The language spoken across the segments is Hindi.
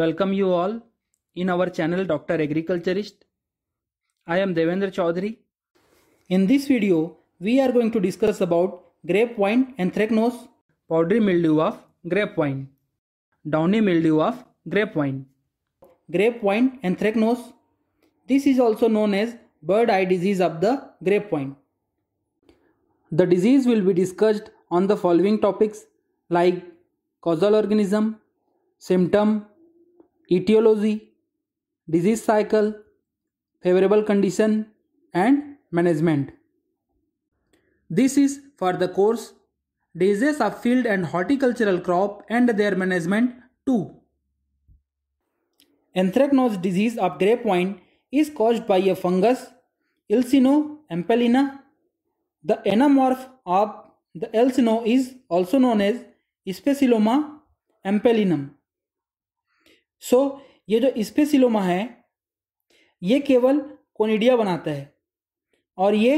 Welcome you all in our channel Dr. Agriculturist. I am Devendra Chaudhary. In this video, we are going to discuss about grapevine anthracnose, powdery mildew of grapevine, downy mildew of grapevine, grapevine anthracnose. This is also known as bird eye disease of the grapevine. The disease will be discussed on the following topics like causal organism, symptom, etiology, disease cycle, favorable condition, and management. This is for the course Diseases of Field and Horticultural Crop and Their Management 2. Anthracnose disease of grapevine is caused by a fungus Elsino ampelina. The anamorph of the Elsino is also known as Specilloma ampelinum. So so, ये जो स्पेसिलोमा है ये केवल कोनिडिया बनाता है और ये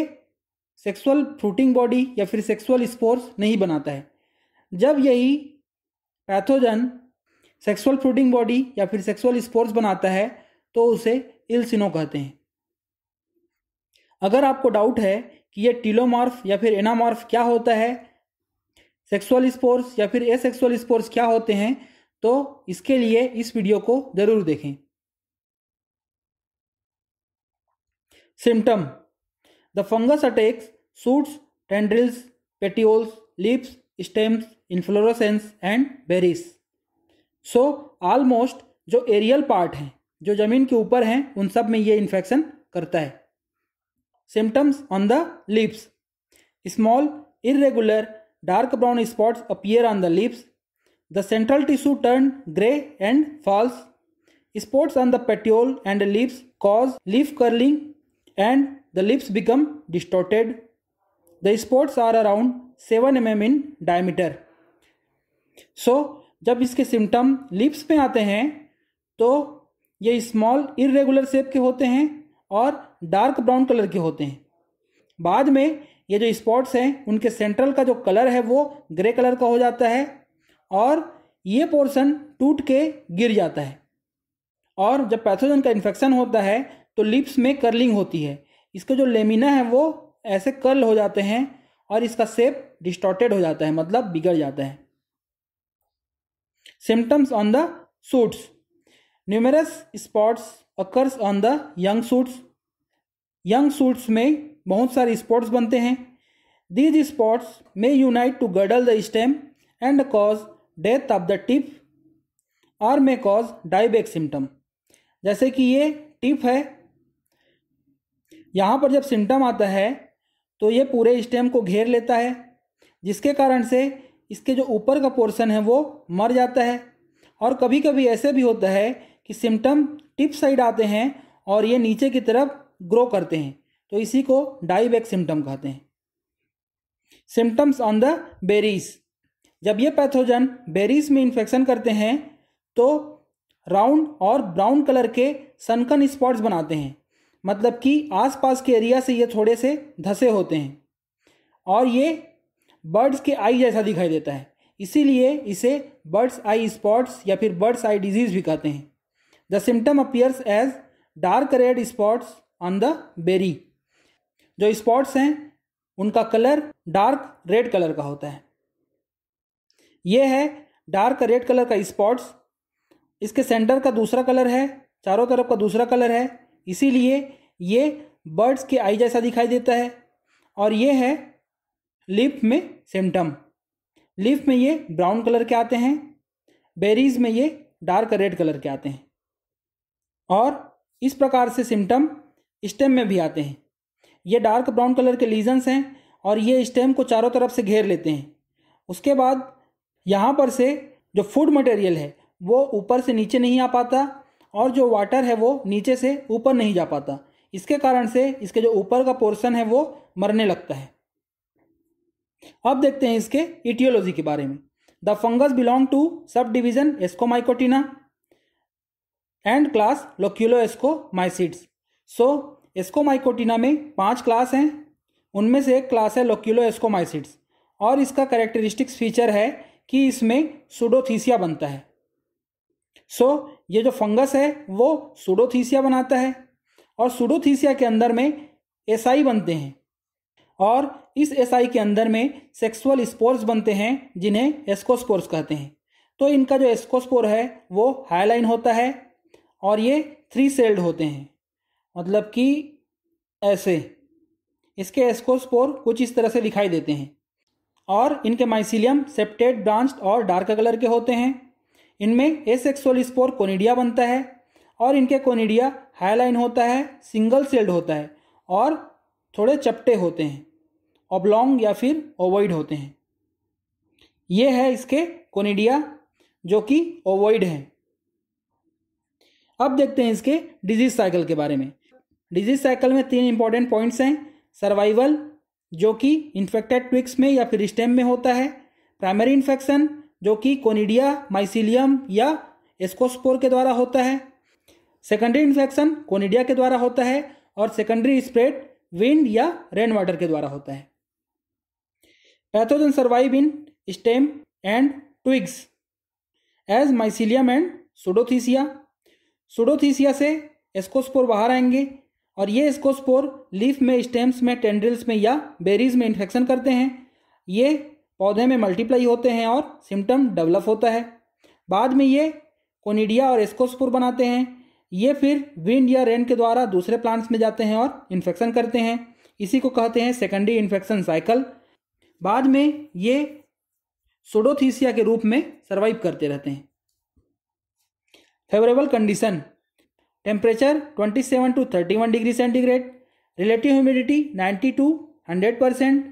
सेक्सुअल फ्रूटिंग बॉडी या फिर सेक्सुअल स्पोर्स नहीं बनाता है जब यही पैथोजन सेक्सुअल फ्रूटिंग बॉडी या फिर सेक्सुअल स्पोर्स बनाता है तो उसे इल्सिनो कहते हैं अगर आपको डाउट है कि ये टीलोमॉर्फ या फिर एनामॉर्फ क्या होता है सेक्सुअल स्पोर्स या फिर एसेक्सुअल स्पोर्स क्या होते हैं तो इसके लिए इस वीडियो को जरूर देखें symptom the fungus attacks shoots tendrils petioles leaves stems inflorescence and berries so almost जो एरियल पार्ट हैं जो ज़मीन के ऊपर हैं उन सब में ये इन्फेक्शन करता है symptoms on the leaves small irregular dark brown spots appear on the leaves the central tissue turn grey and falls spots on the petiole and leaves cause leaf curling and the leaves become distorted the spots are around seven m m in diameter so जब इसके सिम्टम लिप्स में आते हैं तो ये स्मॉल इरेगुलर शेप के होते हैं और डार्क ब्राउन कलर के होते हैं बाद में ये जो स्पॉट्स हैं उनके सेंट्रल का जो कलर है वो ग्रे कलर का हो जाता है और ये पोर्शन टूट के गिर जाता है और जब पैथोजन का इन्फेक्शन होता है तो लिप्स में कर्लिंग होती है इसका जो लेमिना है वो ऐसे कर्ल हो जाते हैं और इसका सेप डिस्टॉटेड हो जाता है मतलब बिगड़ जाता है symptoms on the shoots numerous spots occurs on the young shoots young shoots में बहुत सारे स्पॉट्स बनते हैं these spots may unite to girdle the stem and cause death of the tip और मे कॉज डायबेक सिम्टम जैसे कि ये टिप है यहाँ पर जब सिम्टम आता है तो ये पूरे स्टेम को घेर लेता है जिसके कारण से इसके जो ऊपर का पोर्शन है वो मर जाता है और कभी कभी ऐसे भी होता है कि सिम्टम टिप साइड आते हैं और ये नीचे की तरफ ग्रो करते हैं तो इसी को डाइबैक सिम्टम कहते हैं सिम्टम्स ऑन द बेरीज़ जब ये पैथोजन बेरीज में इन्फेक्शन करते हैं तो राउंड और ब्राउन कलर के सनकन स्पॉट्स बनाते हैं मतलब कि आसपास के एरिया से ये थोड़े से धसे होते हैं और ये बर्ड्स के आई जैसा दिखाई देता है इसीलिए इसे बर्ड्स आई स्पॉट्स या फिर बर्ड्स आई डिजीज भी कहते हैं the symptom appears as dark red spots on the berry जो स्पॉट्स हैं उनका कलर डार्क रेड कलर का होता है ये है डार्क रेड कलर का स्पॉट्स इसके सेंटर का दूसरा कलर है चारों तरफ का दूसरा कलर है इसीलिए ये बर्ड्स के आई जैसा दिखाई देता है और ये है लीफ में सिम्टम लीफ में ये ब्राउन कलर के आते हैं बेरीज में ये डार्क रेड कलर के आते हैं और इस प्रकार से सिम्टम स्टेम में भी आते हैं ये डार्क ब्राउन कलर के लीजन्स हैं और ये स्टेम को चारों तरफ से घेर लेते हैं उसके बाद यहाँ पर से जो फूड मटेरियल है वो ऊपर से नीचे नहीं आ पाता और जो वाटर है वो नीचे से ऊपर नहीं जा पाता इसके कारण से इसके जो ऊपर का पोर्शन है वो मरने लगता है अब देखते हैं इसके इटियोलॉजी के बारे में the fungus belong to subdivision Ascomycotina and class Loculoascomycetes so Ascomycotina में पांच क्लास हैं उनमें से एक क्लास है लोक्यूलो एस्कोमाइसिड्स और इसका करेक्टरिस्टिक्स फीचर है कि इसमें सुडोथीसिया बनता है सो so, ये जो फंगस है वो सुडोथीसिया बनाता है और सुडोथीसिया के अंदर में एसाई बनते हैं और इस एसआई के अंदर में सेक्सुअल स्पोर्स बनते हैं जिन्हें एस्कोस्पोर्स कहते हैं तो इनका जो एस्कोस्पोर है वो हाईलाइन होता है और ये थ्री सेल्ड होते हैं मतलब कि ऐसे इसके एस्कोस्पोर कुछ इस तरह से दिखाई देते हैं और इनके माइसिलियम सेप्टेड ब्रांच और डार्क कलर के होते हैं इनमें सेक्सुअल स्पोर कोनिडिया बनता है और इनके कोनिडिया हाईलाइन होता है सिंगल सेल्ड होता है और थोड़े चपटे होते हैं ओब्लोंग या फिर ओवॉइड होते हैं ये है इसके कोनिडिया जो कि ओवॉइड हैं अब देखते हैं इसके डिजीज साइकिल के बारे में डिजीज साइकिल में तीन इंपॉर्टेंट पॉइंट्स हैं सर्वाइवल जो कि इन्फेक्टेड ट्विक्स में या फिर स्टेम में होता है प्राइमरी इन्फेक्शन जो कि कोनिडिया माइसिलियम या एस्कोस्पोर के द्वारा होता है सेकेंडरी इन्फेक्शन कोनिडिया के द्वारा होता है और सेकेंडरी स्प्रेड विंड या रेन वाटर के द्वारा होता है pathogen survive in stem and twigs as mycelium and pseudothecia pseudothecia से एस्कोस्पोर बाहर आएंगे और ये इसको स्पोर लीफ में स्टेम्स में टेंड्रिल्स में या बेरीज में इन्फेक्शन करते हैं ये पौधे में मल्टीप्लाई होते हैं और सिम्टम डेवलप होता है बाद में ये कोनिडिया और एस्कोस्पोर बनाते हैं ये फिर विंड या रेन के द्वारा दूसरे प्लांट्स में जाते हैं और इन्फेक्शन करते हैं इसी को कहते हैं सेकेंडरी इन्फेक्शन साइकिल बाद में ये सोडोथीसिया के रूप में सर्वाइव करते रहते हैं favourable condition temperature twenty seven to thirty one degree centigrade relative humidity ninety to hundred percent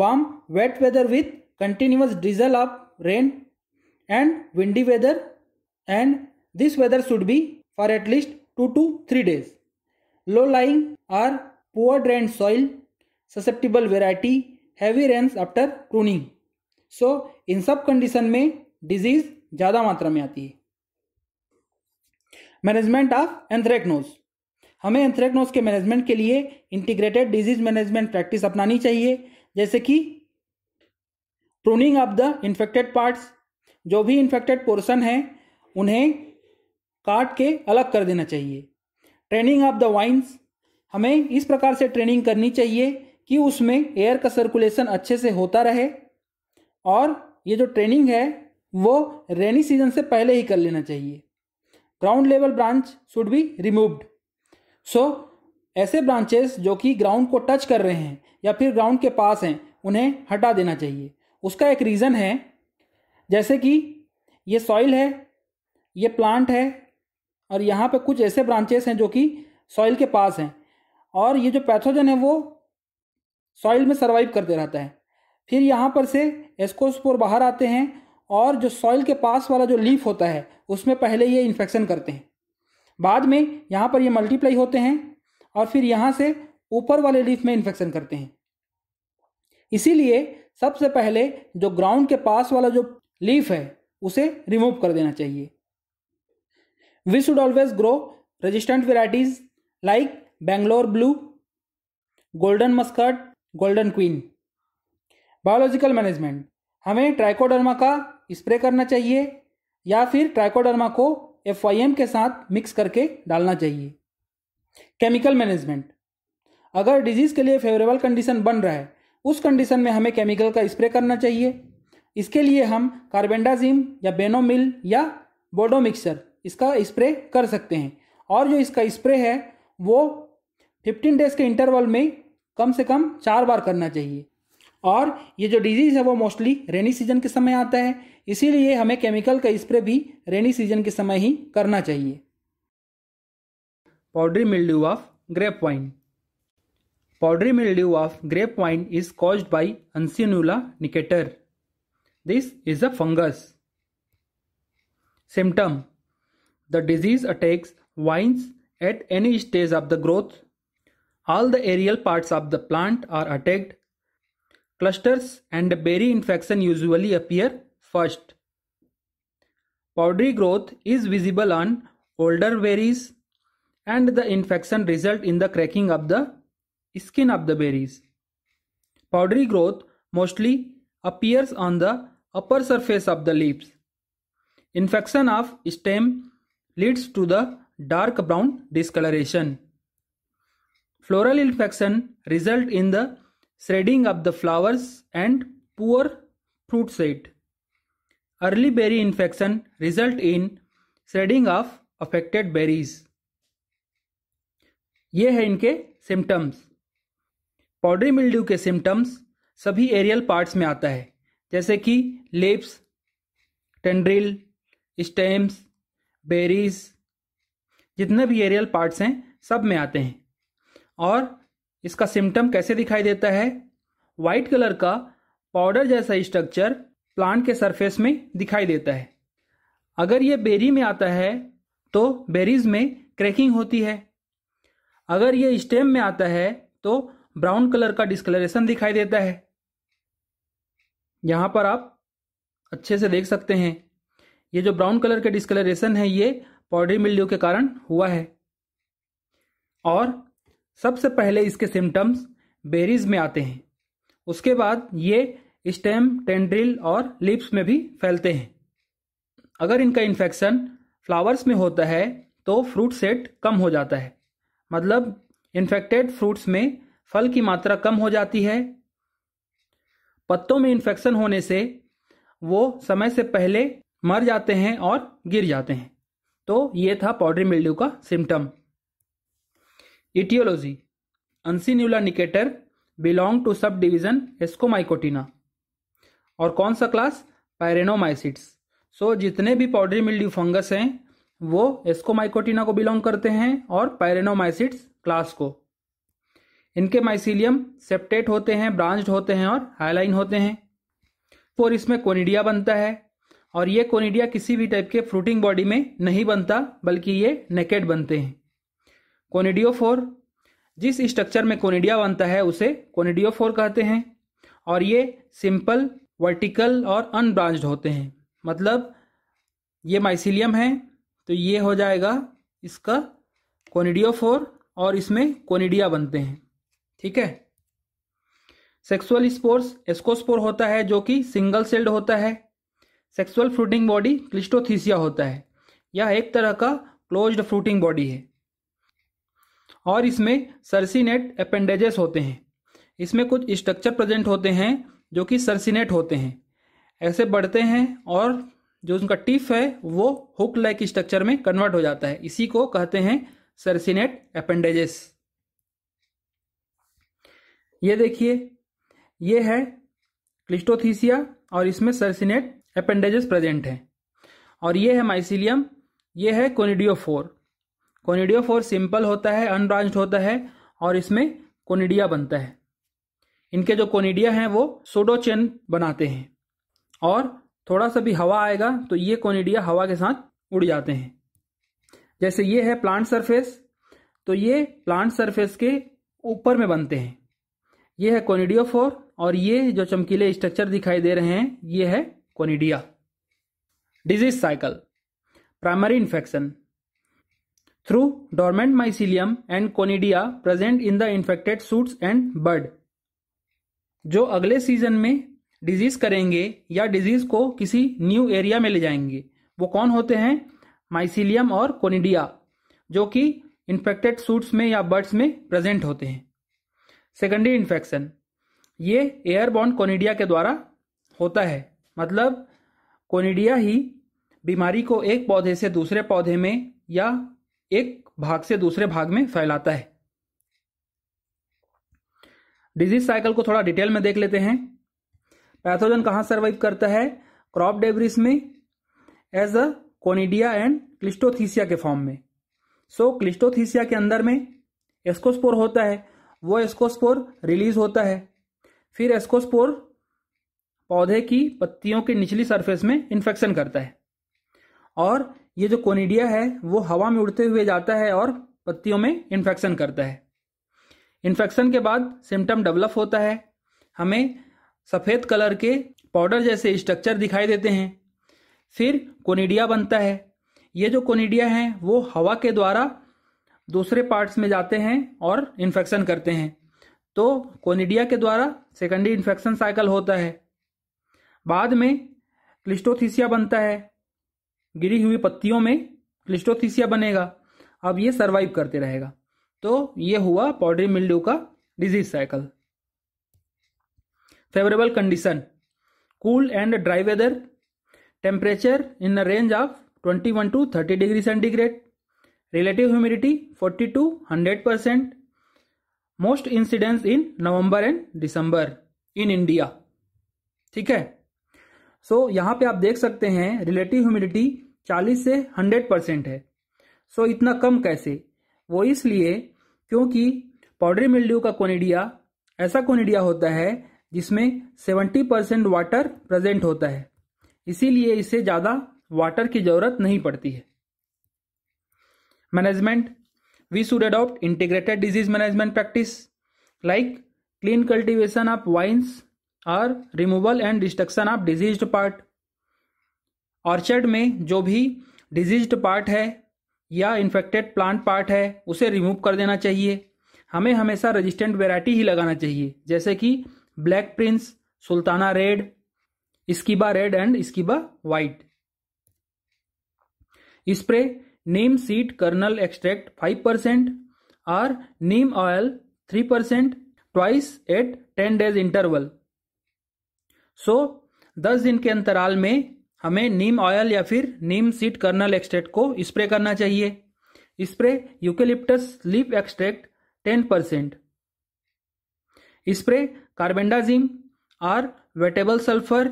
warm wet weather with continuous drizzle of rain and windy weather and this weather should be for at least two to three days low lying or poor drain soil susceptible variety heavy rain after pruning so in such condition में डिजीज ज़्यादा मात्रा में आती है मैनेजमेंट ऑफ एंथ्रेक्नोज हमें एंथ्रेक्नोज के मैनेजमेंट के लिए इंटीग्रेटेड डिजीज मैनेजमेंट प्रैक्टिस अपनानी चाहिए जैसे कि pruning of the infected parts जो भी इन्फेक्टेड पोर्सन है उन्हें काट के अलग कर देना चाहिए ट्रेनिंग ऑफ द वाइन्स हमें इस प्रकार से ट्रेनिंग करनी चाहिए कि उसमें एयर का सर्कुलेशन अच्छे से होता रहे और ये जो ट्रेनिंग है वो रेनी सीजन से पहले ही कर लेना चाहिए ground level branch should be removed so ऐसे ब्रांचेस जो कि ग्राउंड को टच कर रहे हैं या फिर ग्राउंड के पास हैं उन्हें हटा देना चाहिए उसका एक रीज़न है जैसे कि ये सॉइल है ये प्लांट है और यहाँ पे कुछ ऐसे ब्रांचेस हैं जो कि सॉइल के पास हैं और ये जो पैथोजन है वो सॉइल में सर्वाइव करते रहता है फिर यहाँ पर से एस्कोस्पोर बाहर आते हैं और जो सॉइल के पास वाला जो लीफ होता है उसमें पहले ये इन्फेक्शन करते हैं बाद में यहाँ पर ये मल्टीप्लाई होते हैं और फिर यहाँ से ऊपर वाले लीफ में इन्फेक्शन करते हैं इसीलिए सबसे पहले जो ग्राउंड के पास वाला जो लीफ है उसे रिमूव कर देना चाहिए we should always grow resistant varieties like Bangalore blue golden muscat golden queen biological management हमें ट्राइकोडर्मा का स्प्रे करना चाहिए या फिर ट्राइकोडर्मा को एफ के साथ मिक्स करके डालना चाहिए केमिकल मैनेजमेंट अगर डिजीज़ के लिए फेवरेबल कंडीशन बन रहा है उस कंडीशन में हमें केमिकल का स्प्रे करना चाहिए इसके लिए हम कार्बेंडाजिम या बेनोमिल या बोडो मिक्सर इसका स्प्रे कर सकते हैं और जो इसका स्प्रे है वो 15 डेज के इंटरवल में कम से कम चार बार करना चाहिए और ये जो डिजीज़ है वो मोस्टली रेनी सीजन के समय आता है इसीलिए हमें केमिकल का स्प्रे भी रेनी सीजन के समय ही करना चाहिए powdery mildew of grape vine powdery mildew of grape vine is cause by Uncinula necator this is a fungus symptom the disease attacks vines at any stage of the growth all the aerial parts of the plant are attacked Clusters and berry infection usually appear first. Powdery growth is visible on older berries and the infection result in the cracking of the skin of the berries. Powdery growth mostly appears on the upper surface of the leaves. Infection of stem leads to the dark brown discoloration. Floral infection result in the shedding of the flowers and poor fruit set early berry infection result in shedding of affected berries ये है इनके सिम्टम्स पाउडरी मिल्ड्यू के सिम्टम्स सभी एरियल पार्ट्स में आता है जैसे कि लेप्स टेंड्रिल स्टेम्स बेरीज जितने भी एरियल पार्ट्स हैं सब में आते हैं और इसका सिम्टम कैसे दिखाई देता है व्हाइट कलर का पाउडर जैसा स्ट्रक्चर प्लांट के सरफेस में दिखाई देता है अगर ये बेरी में आता है तो बेरीज में क्रैकिंग होती है अगर ये स्टेम में आता है तो ब्राउन कलर का डिस्कलरेशन दिखाई देता है यहां पर आप अच्छे से देख सकते हैं ये जो ब्राउन कलर के डिस्कलरेशन है ये पाउडरी मिल्ड्यू के कारण हुआ है और सबसे पहले इसके सिम्टम्स बेरीज में आते हैं उसके बाद ये स्टेम टेंड्रिल और लिप्स में भी फैलते हैं अगर इनका इन्फेक्शन फ्लावर्स में होता है तो फ्रूट सेट कम हो जाता है मतलब इन्फेक्टेड फ्रूट्स में फल की मात्रा कम हो जाती है पत्तों में इन्फेक्शन होने से वो समय से पहले मर जाते हैं और गिर जाते हैं तो ये था पाउडरी मिल्ड्यू का symptom etiology etiology necator belong to subdivision Ascomycotina और कौन सा क्लास पायरेनोमाइसिट्स सो जितने भी पाउडरी मिल्ड्यू फंगस हैं वो एस्कोमाइकोटिना को बिलोंग करते हैं और पायरेनोमाइसिट्स क्लास को इनके माइसिलियम सेप्टेट होते हैं ब्रांच्ड होते हैं और हाईलाइन होते हैं और इसमें कोनिडिया बनता है और ये कोनिडिया किसी भी टाइप के फ्रूटिंग बॉडी में नहीं बनता बल्कि ये नेकेड बनते हैं कोनिडियोफोर जिस स्ट्रक्चर में कोनिडिया बनता है उसे कोनिडियोफोर कहते हैं और ये सिंपल वर्टिकल और अनब्रांच्ड होते हैं मतलब ये माइसिलियम है तो ये हो जाएगा इसका कोनिडियोफोर और इसमें कोनिडिया बनते हैं ठीक है सेक्सुअल स्पोर्स एस्कोस्पोर होता है जो कि सिंगल सेल्ड होता है सेक्सुअल फ्रूटिंग बॉडी क्लिस्टोथीसिया होता है यह एक तरह का क्लोज्ड फ्रूटिंग बॉडी है और इसमें सर्सिनेट अपेंडेजेस होते हैं इसमें कुछ स्ट्रक्चर प्रेजेंट होते हैं जो कि सर्सिनेट होते हैं ऐसे बढ़ते हैं और जो उनका टिफ है वो हुक लाइक स्ट्रक्चर में कन्वर्ट हो जाता है इसी को कहते हैं सर्सिनेट अपेंडेजेस ये देखिए ये है क्लिस्टोथीसिया और इसमें सर्सिनेट अपेंडेजेस प्रेजेंट हैं और ये है माइसिलियम ये है कोनिडियोफोर फोर सिंपल होता है अनब्रांच्ड होता है और इसमें कोनिडिया बनता है इनके जो कोनिडिया हैं वो सोडोचेन बनाते हैं और थोड़ा सा भी हवा आएगा तो ये कोनिडिया हवा के साथ उड़ जाते हैं जैसे ये है प्लांट सरफेस तो ये प्लांट सरफेस के ऊपर में बनते हैं ये है फोर और ये जो चमकीले स्ट्रक्चर दिखाई दे रहे हैं ये है conidia disease cycle primary infection through dormant mycelium and conidia present in the infected shoots and bud जो अगले सीजन में डिजीज करेंगे या डिजीज को किसी न्यू एरिया में ले जाएंगे वो कौन होते हैं माइसिलियम और कोनिडिया जो कि इन्फेक्टेड सूट्स में या बर्ड्स में प्रेजेंट होते हैं सेकेंडरी इन्फेक्शन ये एयरबॉन्ड कोनिडिया के द्वारा होता है मतलब कोनिडिया ही बीमारी को एक पौधे से दूसरे पौधे में या एक भाग से दूसरे भाग में फैलाता है डिजीज साइकिल को थोड़ा डिटेल में देख लेते हैं पैथोजन कहां सर्वाइव करता है क्रॉप डेवरिस में as a conidia and cleistothecia के फॉर्म में सो so, क्लिस्टोथीसिया के अंदर में एस्कोस्पोर होता है वो एस्कोस्पोर रिलीज होता है फिर एस्कोस्पोर पौधे की पत्तियों के निचली सरफेस में इन्फेक्शन करता है और ये जो कोनिडिया है वो हवा में उड़ते हुए जाता है और पत्तियों में इन्फेक्शन करता है इन्फेक्शन के बाद सिम्टम डेवलप होता है हमें सफ़ेद कलर के पाउडर जैसे स्ट्रक्चर दिखाई देते हैं फिर कोनिडिया बनता है ये जो कोनिडिया हैं वो हवा के द्वारा दूसरे पार्ट्स में जाते हैं और इन्फेक्शन करते हैं तो कोनिडिया के द्वारा सेकेंडरी इन्फेक्शन साइकिल होता है बाद में क्लिस्टोथीसिया बनता है गिरी हुई पत्तियों में क्लिस्टोथीसिया बनेगा अब ये सरवाइव करते रहेगा तो ये हुआ पॉडरी मिल्ड्यू का disease cycle favourable condition cool and dry weather temperature in the range of 21 to 30 degree centigrade relative humidity 40 to 100 percent most incidence in November and December in India ठीक है सो so, यहाँ पे आप देख सकते हैं रिलेटिव ह्यूमिडिटी 40 से 100 परसेंट है सो so, इतना कम कैसे वो इसलिए क्योंकि पाउडरी मिल्ड्यू का कोनिडिया ऐसा कोनिडिया होता है जिसमें 70 परसेंट वाटर प्रेजेंट होता है इसीलिए इसे ज़्यादा वाटर की ज़रूरत नहीं पड़ती है management we should adopt integrated disease management practice like clean cultivation of vines और removal and destruction of disease part orchard में जो भी डिजीज पार्ट है या इन्फेक्टेड प्लांट पार्ट है उसे रिमूव कर देना चाहिए हमें हमेशा रेजिस्टेंट वेराइटी ही लगाना चाहिए जैसे कि black prince sultana red skiba red and skiba white spray neem seed kernel extract five percent और neem oil three percent twice at ten days interval so दस दिन के अंतराल में हमें नीम ऑयल या फिर नीम सीड कर्नल एक्सट्रैक्ट को स्प्रे करना चाहिए spray eucalyptus leaf extract ten percent spray carbendazim or wettable sulphur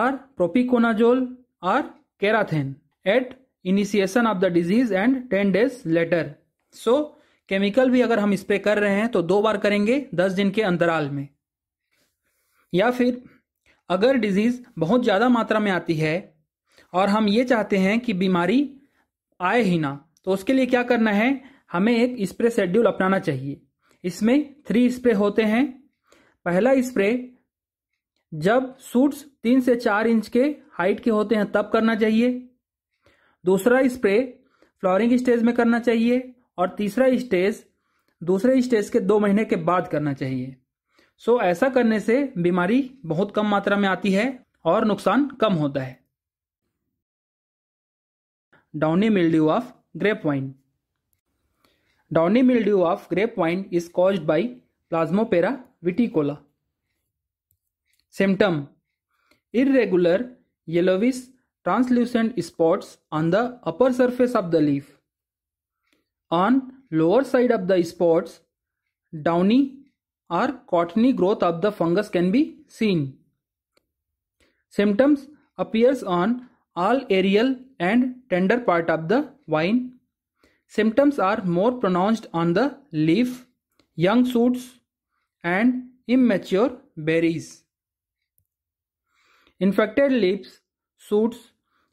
or propiconazole or karathane at initiation of the disease and ten days later so chemical भी अगर हम स्प्रे कर रहे हैं तो दो बार करेंगे दस दिन के अंतराल में या फिर अगर डिजीज़ बहुत ज़्यादा मात्रा में आती है और हम ये चाहते हैं कि बीमारी आए ही ना तो उसके लिए क्या करना है हमें एक स्प्रे शेड्यूल अपनाना चाहिए इसमें थ्री स्प्रे होते हैं पहला स्प्रे जब सूट्स तीन से चार इंच के हाइट के होते हैं तब करना चाहिए दूसरा स्प्रे फ्लोरिंग स्टेज में करना चाहिए और तीसरा स्टेज दूसरे स्टेज के दो महीने के बाद करना चाहिए सो ऐसा करने से बीमारी बहुत कम मात्रा में आती है और नुकसान कम होता है downy mildew of grape vine downy mildew of grape vine is cause by Plasmopara viticola symptom irregular yellowish translucent spots on the upper surface of the leaf on lower side of the spots downy or cottony growth of the fungus can be seen. Symptoms appears on all aerial and tender part of the vine. Symptoms are more pronounced on the leaf, young shoots and immature berries. Infected leaves, shoots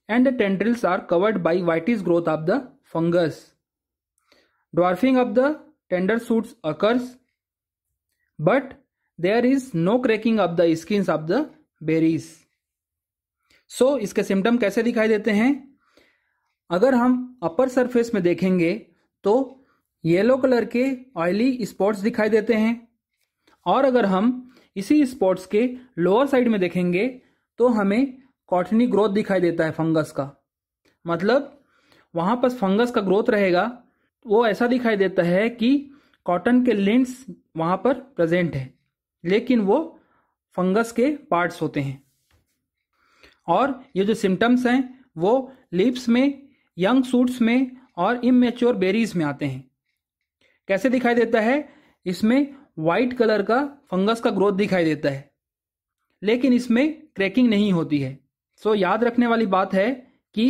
and the tendrils are covered by whitish growth of the fungus. Dwarfing of the tender shoots occurs but there is no cracking of the skins of the berries so so, इसके सिम्टम कैसे दिखाई देते हैं अगर हम अपर सरफेस में देखेंगे तो येलो कलर के ऑयली स्पॉट्स दिखाई देते हैं और अगर हम इसी स्पॉट्स के लोअर साइड में देखेंगे तो हमें कॉटनी ग्रोथ दिखाई देता है फंगस का मतलब वहां पर फंगस का ग्रोथ रहेगा वो ऐसा दिखाई देता है कि कॉटन के लेंस वहां पर प्रेजेंट है लेकिन वो फंगस के पार्ट्स होते हैं और ये जो सिम्टम्स हैं वो लिप्स में यंग सूट्स में और इमेच्योर बेरीज में आते हैं कैसे दिखाई देता है इसमें वाइट कलर का फंगस का ग्रोथ दिखाई देता है लेकिन इसमें क्रैकिंग नहीं होती है सो so, याद रखने वाली बात है कि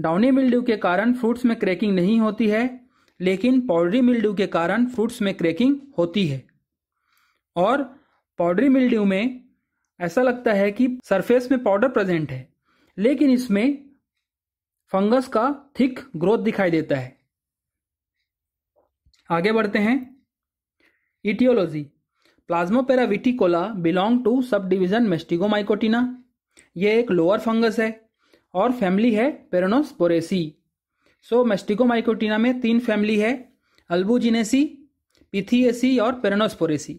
डाउनी मिल्ड्यू के कारण फ्रूट्स में क्रैकिंग नहीं होती है लेकिन पाउडरी मिल्ड्यू के कारण फ्रूट्स में क्रैकिंग होती है और पाउडरी मिल्ड्यू में ऐसा लगता है कि सरफेस में पाउडर प्रेजेंट है लेकिन इसमें फंगस का थिक ग्रोथ दिखाई देता है आगे बढ़ते हैं etiology Plasmopara viticola belong to sub mastigo मेस्टिगोमाइकोटिना यह एक लोअर फंगस है और फैमिली है पेरोनोस्पोरेसी सो so, मेस्टिकोमाइकोटीना में तीन फैमिली है अल्बुजिनेसी पिथीएसी और पेरनोस्पोरेसी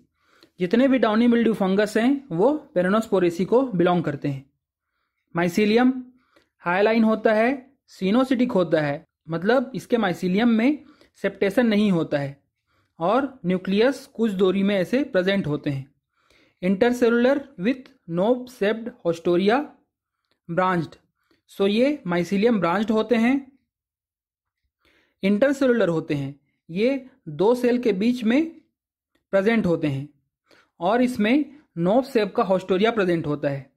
जितने भी डाउनी मिल्ड्यू फंगस हैं वो पेरनोस्पोरेसी को बिलोंग करते हैं माइसिलियम हाईलाइन होता है सीनोसिटिक होता है मतलब इसके माइसिलियम में सेप्टेशन नहीं होता है और न्यूक्लियस कुछ दूरी में ऐसे प्रेजेंट होते हैं intercellular with knob shaped haustoria branched so ये माइसिलियम ब्रांच्ड होते हैं इंटरसेलुलर होते हैं ये दो सेल के बीच में प्रेजेंट होते हैं और इसमें नोब सेब का हॉस्टोरिया प्रेजेंट होता है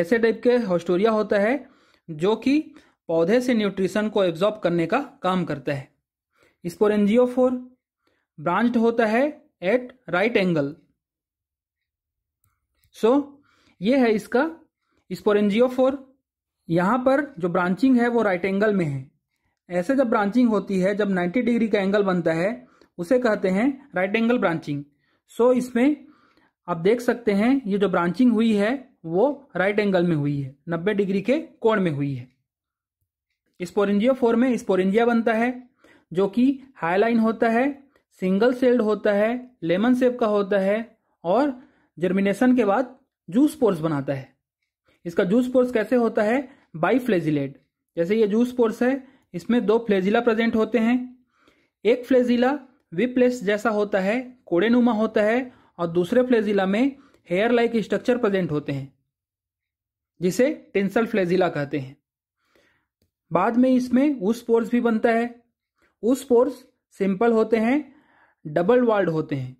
ऐसे टाइप के हॉस्टोरिया होता है जो कि पौधे से न्यूट्रिशन को एब्जॉर्ब करने का काम करता है स्पोरेंजियो फोर ब्रांच्ड होता है एट राइट एंगल सो ये है इसका स्पोरेंजियो फोर यहां पर जो ब्रांचिंग है वो राइट एंगल में है ऐसे जब ब्रांचिंग होती है जब 90 डिग्री का एंगल बनता है उसे कहते हैं राइट एंगल ब्रांचिंग सो इसमें आप देख सकते हैं ये जो ब्रांचिंग हुई है वो राइट एंगल में हुई है 90 डिग्री के कोण में हुई है स्पोरेंजिया फोर में स्पोरेंजिया बनता है जो कि हाईलाइन होता है सिंगल सेल्ड होता है लेमन सेप का होता है और जर्मिनेशन के बाद जूस पोर्स बनाता है इसका जूस पोर्स कैसे होता है बाई जैसे ये जूस पोर्स है इसमें दो फ्लेजिला प्रेजेंट होते हैं एक फ्लेजिला विप्लेस जैसा होता है कोड़ेनुमा होता है और दूसरे फ्लेजिला में हेयर लाइक स्ट्रक्चर प्रेजेंट होते हैं जिसे टेंसल फ्लेजिला कहते हैं बाद में इसमें उस पोर्स भी बनता है उस पोर्स सिंपल होते हैं डबल वाल्ड होते हैं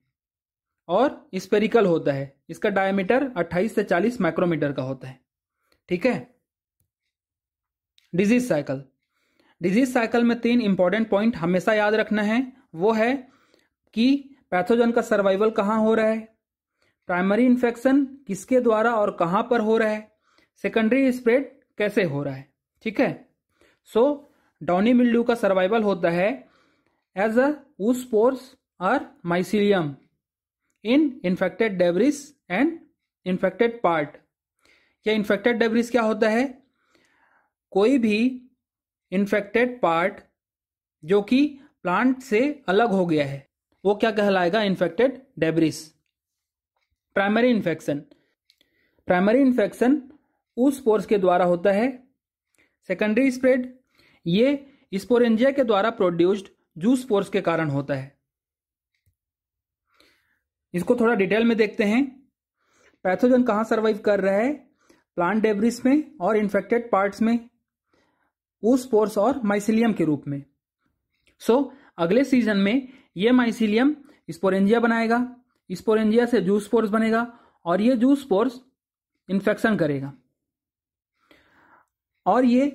और स्पेरिकल होता है इसका डायमीटर 28 से 40 माइक्रोमीटर का होता है ठीक है डिजीज साइकिल डिजीज साइकिल में तीन इंपॉर्टेंट पॉइंट हमेशा याद रखना है वो है कि पैथोजन का सर्वाइवल कहाँ हो रहा है प्राइमरी इन्फेक्शन किसके द्वारा और कहाँ पर हो रहा है सेकेंडरी स्प्रेड कैसे हो रहा है ठीक है सो डॉनी मिल्ड्यू का सर्वाइवल होता है एज अ ऊस पोर्स और mycelium in infected debris and infected part या इन्फेक्टेड डेबरिस क्या होता है कोई भी इन्फेक्टेड पार्ट जो कि प्लांट से अलग हो गया है वो क्या कहलाएगा infected debris primary infection primary infection oospores के द्वारा होता है सेकेंडरी स्प्रेड ये स्पोरेंजिया के द्वारा प्रोड्यूस्ड जूस पोर्स के कारण होता है इसको थोड़ा डिटेल में देखते हैं पैथोजन कहां सर्वाइव कर रहा है प्लांट डेब्रिस में और इन्फेक्टेड पार्ट्स में ऊस पोर्स और माइसिलियम के रूप में सो so, अगले सीजन में यह माइसिलियम स्पोरेंजिया बनाएगा स्पोरेंजिया से जूस पोर्स बनेगा और यह जूस पोर्स इन्फेक्शन करेगा और ये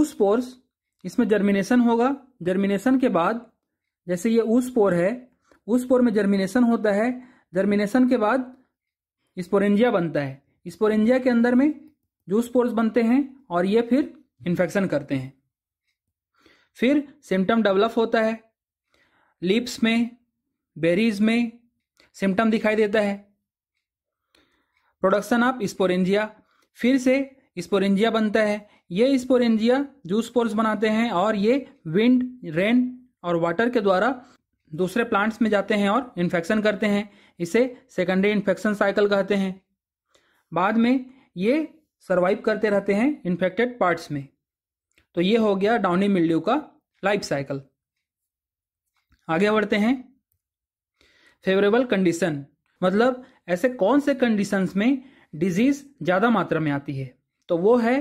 ऊस पोर्स इसमें जर्मिनेशन होगा जर्मिनेशन के बाद जैसे ये ऊस पोर है ऊस पोर में जर्मिनेशन होता है जर्मिनेशन के बाद स्पोरेंजिया बनता है स्पोरेंजिया के अंदर में जूस पोर्स बनते हैं और ये फिर इन्फेक्शन करते हैं फिर सिम्टम डेवलप होता है लिप्स में बेरीज में सिम्टम दिखाई देता है प्रोडक्शन ऑफ स्पोरेंजिया फिर से स्पोरेंजिया बनता है ये स्पोरेंजिया जूस पोर्स बनाते हैं और ये विंड रेन और वाटर के द्वारा दूसरे प्लांट्स में जाते हैं और इन्फेक्शन करते हैं इसे सेकेंडरी इन्फेक्शन साइकिल कहते हैं बाद में ये सर्वाइव करते रहते हैं इन्फेक्टेड पार्ट्स में तो ये हो गया डाउनी मिल्ड्यू का लाइफ साइकिल आगे बढ़ते हैं फेवरेबल कंडीशन मतलब ऐसे कौन से कंडीशंस में डिजीज ज़्यादा मात्रा में आती है तो वो है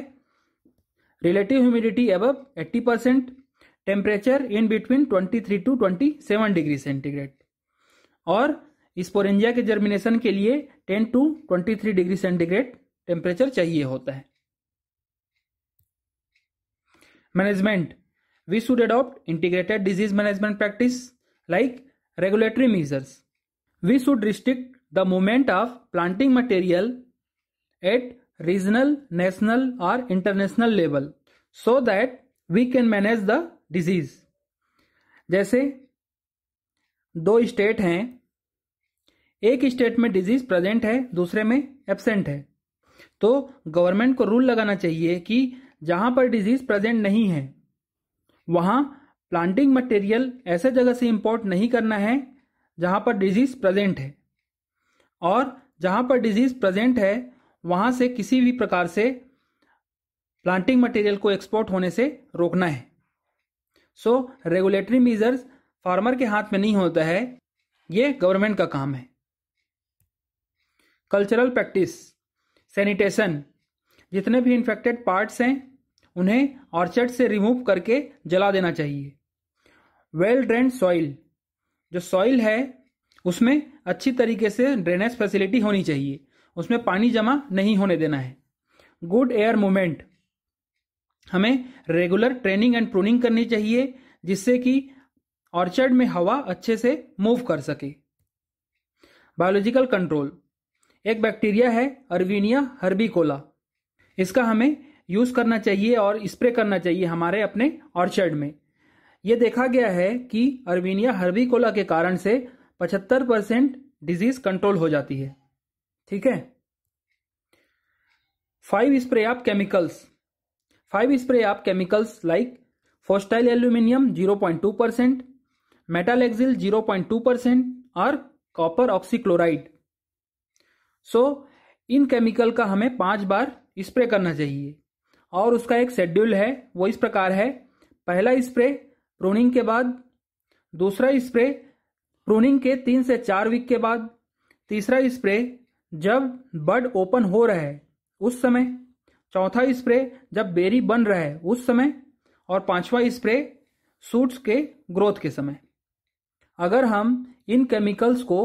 रिलेटिव ह्यूमिडिटी अब 80 percent temperature in between 23 to 27 degree centigrade और स्पोरेंजिया के जर्मिनेशन के लिए 10 टू 23 डिग्री सेंटीग्रेड टेम्परेचर चाहिए होता है management we should adopt integrated disease management practice like regulatory measures we should restrict the movement of planting material at regional national or international level so that we can manage the disease जैसे दो स्टेट हैं एक स्टेट में डिजीज प्रेजेंट है दूसरे में एब्सेंट है तो गवर्नमेंट को रूल लगाना चाहिए कि जहां पर डिजीज प्रेजेंट नहीं है वहां प्लांटिंग मटेरियल ऐसे जगह से इंपोर्ट नहीं करना है जहां पर डिजीज प्रेजेंट है और जहां पर डिजीज प्रेजेंट है वहां से किसी भी प्रकार से प्लांटिंग मटेरियल को एक्सपोर्ट होने से रोकना है सो रेगुलेटरी मेजर्स फार्मर के हाथ में नहीं होता है ये गवर्नमेंट का काम है कल्चरल प्रैक्टिस सैनिटेशन जितने भी इन्फेक्टेड पार्ट्स हैं उन्हें ऑर्चर्ड से रिमूव करके जला देना चाहिए वेल ड्रेन सॉइल जो सॉइल है उसमें अच्छी तरीके से ड्रेनेज फैसिलिटी होनी चाहिए उसमें पानी जमा नहीं होने देना है गुड एयर मूवमेंट हमें रेगुलर ट्रेनिंग एंड प्रूनिंग करनी चाहिए जिससे कि ऑर्चर्ड में हवा अच्छे से मूव कर सके बायोलॉजिकल कंट्रोल एक बैक्टीरिया है अरविनिया हर्बिकोला इसका हमें यूज करना चाहिए और स्प्रे करना चाहिए हमारे अपने ऑर्चर्ड में यह देखा गया है कि अर्वीनिया हर्बिकोला के कारण से 75 परसेंट डिजीज कंट्रोल हो जाती है ठीक है five spray of chemicals five spray of chemicals like fosetyl aluminium 0.2 percent metalaxyl two percent और कॉपर ऑक्सीक्लोराइड सो इन केमिकल का हमें पांच बार स्प्रे करना चाहिए और उसका एक शेड्यूल है वो इस प्रकार है पहला स्प्रे प्रोनिंग के बाद दूसरा स्प्रे प्रोनिंग के तीन से चार वीक के बाद तीसरा स्प्रे जब बड ओपन हो रहे उस समय चौथा स्प्रे जब बेरी बन रहे उस समय और पांचवा स्प्रे सूट्स के ग्रोथ के समय अगर हम इन केमिकल्स को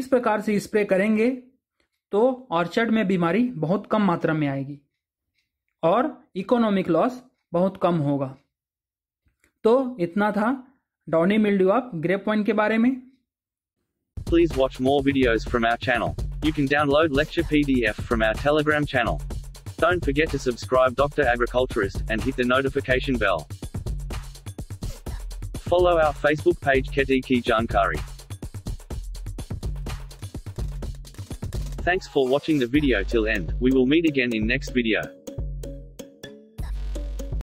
इस प्रकार से स्प्रे करेंगे तो ऑर्चर्ड में बीमारी बहुत कम मात्रा में आएगी और इकोनॉमिक लॉस बहुत कम होगा तो इतना था downy dew of grape point के बारे में please watch more video from our channel you can download lecture PDF from our Telegram channel don't forget to subscribe doctor agriculturist and hit the notification bell follow our Facebook page खेती की जानकारी thanks for watching the video till end. We will meet again in next video.